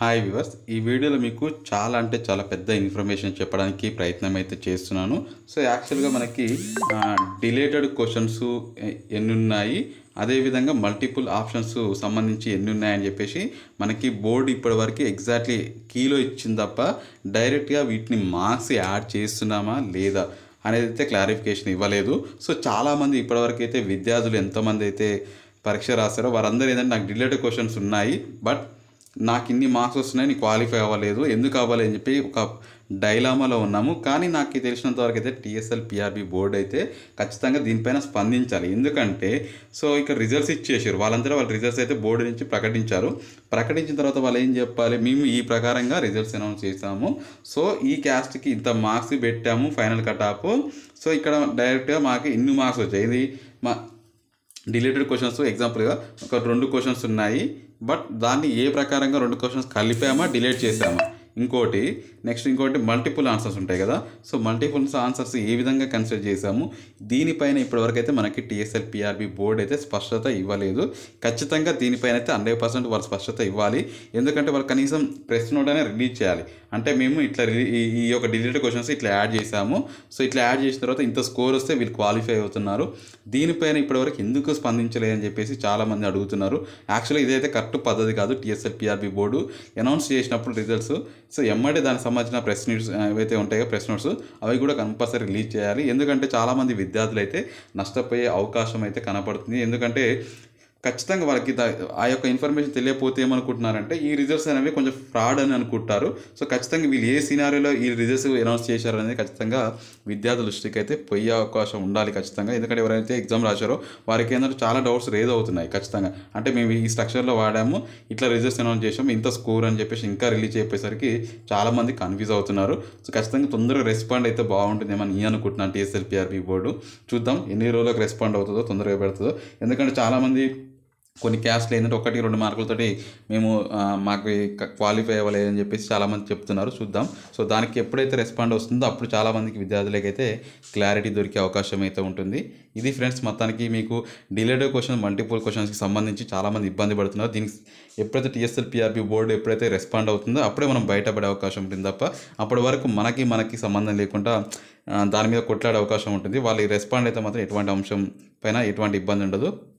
hi viewers ఈ వీడియోలో మీకు చాలా అంటే చాలా పెద్ద ఇన్ఫర్మేషన్ చెప్పడానికి ప్రయత్నం అయితే చేస్తున్నాను సో యాక్చువల్గా మనకి డిలేటెడ్ క్వశ్చన్స్ ఎన్ని ఉన్నాయి అదేవిధంగా మల్టిపుల్ ఆప్షన్స్ సంబంధించి ఎన్ని ఉన్నాయని చెప్పేసి మనకి బోర్డు ఇప్పటివరకు ఎగ్జాక్ట్లీ కీలో ఇచ్చింది తప్ప డైరెక్ట్గా వీటిని మార్క్స్ యాడ్ చేస్తున్నామా లేదా అనేది అయితే క్లారిఫికేషన్ ఇవ్వలేదు సో చాలామంది ఇప్పటివరకు అయితే విద్యార్థులు ఎంతోమంది అయితే పరీక్ష రాస్తారో వారందరూ ఏంటంటే నాకు డిలేటెడ్ క్వశ్చన్స్ ఉన్నాయి బట్ నాకు ఇన్ని మార్క్స్ వస్తున్నాయి నీకు క్వాలిఫై అవ్వలేదు ఎందుకు అవ్వాలి అని చెప్పి ఒక డైలామాలో ఉన్నాము కానీ నాకు తెలిసినంత వరకు అయితే టీఎస్ఎల్ పిఆర్బి బోర్డు అయితే ఖచ్చితంగా దీనిపైన స్పందించాలి ఎందుకంటే సో ఇక రిజల్ట్స్ ఇచ్చేసారు వాళ్ళందరూ వాళ్ళ రిజల్ట్స్ అయితే బోర్డు నుంచి ప్రకటించారు ప్రకటించిన తర్వాత వాళ్ళు ఏం చెప్పాలి మేము ఈ ప్రకారంగా రిజల్ట్స్ అనౌన్స్ చేసాము సో ఈ క్యాస్ట్కి ఇంత మార్క్స్ పెట్టాము ఫైనల్ కట్ సో ఇక్కడ డైరెక్ట్గా మాకు ఇన్ని మార్క్స్ వచ్చాయి ఇది మా రిలేటెడ్ క్వశ్చన్స్ ఎగ్జాంపుల్గా ఒక రెండు క్వశ్చన్స్ ఉన్నాయి బట్ దాన్ని ఏ ప్రకారంగా రెండు క్వశ్చన్స్ కలిపామా డిలీట్ చేసామా ఇంకోటి నెక్స్ట్ ఇంకోటి మల్టిపుల్ ఆన్సర్స్ ఉంటాయి కదా సో మల్టిపుల్ ఆన్సర్స్ ఏ విధంగా కన్సిడర్ చేశాము దీనిపైన ఇప్పటివరకు అయితే మనకి టీఎస్ఎల్ పిఆర్బి బోర్డు అయితే స్పష్టత ఇవ్వలేదు ఖచ్చితంగా దీనిపైన అయితే హండ్రెడ్ పర్సెంట్ వాళ్ళు స్పష్టత ఇవ్వాలి ఎందుకంటే వాళ్ళు కనీసం ప్రెస్ నోట్ అనే రిలీజ్ చేయాలి అంటే మేము ఇట్లా ఈ యొక్క డిలీటెడ్ క్వశ్చన్స్ ఇట్లా యాడ్ చేశాము సో ఇట్లా యాడ్ చేసిన తర్వాత ఇంత స్కోర్ వస్తే వీళ్ళు క్వాలిఫై అవుతున్నారు దీనిపైన ఇప్పటివరకు ఎందుకు స్పందించలేదని చెప్పేసి చాలామంది అడుగుతున్నారు యాక్చువల్లీ ఇదైతే కరెక్ట్ పద్ధతి కాదు టీఎస్ఎల్ పిఆర్బి బోర్డు అనౌన్స్ చేసినప్పుడు రిజల్ట్స్ సో ఎమ్మటే దానికి సంబంధించిన ప్రెస్ నోట్స్ ఏవైతే ఉంటాయో ప్రెస్ నోట్స్ అవి కూడా కంపల్సరీ రిలీజ్ చేయాలి ఎందుకంటే చాలామంది విద్యార్థులు అయితే నష్టపోయే అవకాశం అయితే కనపడుతుంది ఎందుకంటే ఖచ్చితంగా వాళ్ళకి ఆ యొక్క ఇన్ఫర్మేషన్ తెలియకపోతే ఏమనుకుంటున్నారంటే ఈ రిజల్ట్స్ అనేవి కొంచెం ఫ్రాడ్ అని అనుకుంటారు సో ఖచ్చితంగా వీళ్ళు ఏ సినారీలో ఈ రిజల్ట్స్ అనౌన్స్ చేశారు అనేది ఖచ్చితంగా విద్యార్థుల దృష్టికి అయితే పోయే అవకాశం ఉండాలి ఖచ్చితంగా ఎందుకంటే ఎవరైతే ఎగ్జామ్ రాశారో వారికి ఏంటంటే చాలా డౌట్స్ రేజ్ అవుతున్నాయి ఖచ్చితంగా అంటే మేము ఈ స్ట్రక్చర్లో వాడాము ఇట్లా రిజల్ట్స్ అనౌన్స్ చేసాము ఇంత స్కోర్ అని చెప్పేసి ఇంకా రిలీజ్ అయిపోయేసరికి చాలామంది కన్ఫ్యూజ్ అవుతున్నారు సో ఖచ్చితంగా తొందరగా రెస్పాండ్ అయితే బాగుంటుందేమో నేను అనుకుంటున్నాను టీఎస్ఎల్పిఆర్బి బోర్డు చూద్దాం ఎన్ని రోజులకు రెస్పాండ్ అవుతుందో తొందరగా పెడుతుందో ఎందుకంటే చాలామంది కొన్ని క్యాస్ట్లు ఏంటంటే ఒకటి రెండు మార్కులతోటి మేము మాకు క్వాలిఫై అవ్వలేదు అని చెప్పేసి చాలామంది చెప్తున్నారు చూద్దాం సో దానికి ఎప్పుడైతే రెస్పాండ్ వస్తుందో అప్పుడు చాలామందికి విద్యార్థులకైతే క్లారిటీ దొరికే అవకాశం అయితే ఉంటుంది ఇది ఫ్రెండ్స్ మొత్తానికి మీకు డిలేడ్ క్వశ్చన్ మల్టిపుల్ క్వశ్చన్స్కి సంబంధించి చాలామంది ఇబ్బంది పడుతున్నారు దీనికి ఎప్పుడైతే టీఎస్ఎల్ పిఆర్బి బోర్డు ఎప్పుడైతే రెస్పాండ్ అవుతుందో అప్పుడే మనం బయటపడే అవకాశం ఉంటుంది తప్ప అప్పటి వరకు మనకి మనకి సంబంధం లేకుండా దాని మీద కొట్లాడే అవకాశం ఉంటుంది వాళ్ళకి రెస్పాండ్ అయితే మాత్రం ఎటువంటి అంశం పైన ఎటువంటి ఇబ్బంది ఉండదు